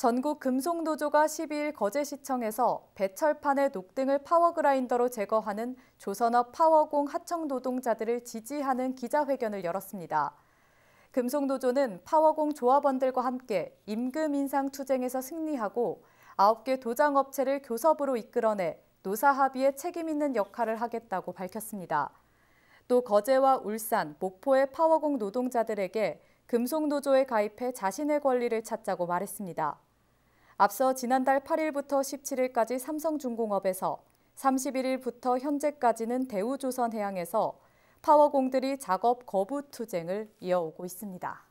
전국 금속노조가 12일 거제시청에서 배철판의 녹등을 파워그라인더로 제거하는 조선업 파워공 하청 노동자들을 지지하는 기자회견을 열었습니다. 금속노조는 파워공 조합원들과 함께 임금 인상 투쟁에서 승리하고 9개 도장업체를 교섭으로 이끌어내 노사합의에 책임 있는 역할을 하겠다고 밝혔습니다. 또 거제와 울산, 목포의 파워공 노동자들에게 금속노조에 가입해 자신의 권리를 찾자고 말했습니다. 앞서 지난달 8일부터 17일까지 삼성중공업에서 31일부터 현재까지는 대우조선해양에서 파워공들이 작업 거부 투쟁을 이어오고 있습니다.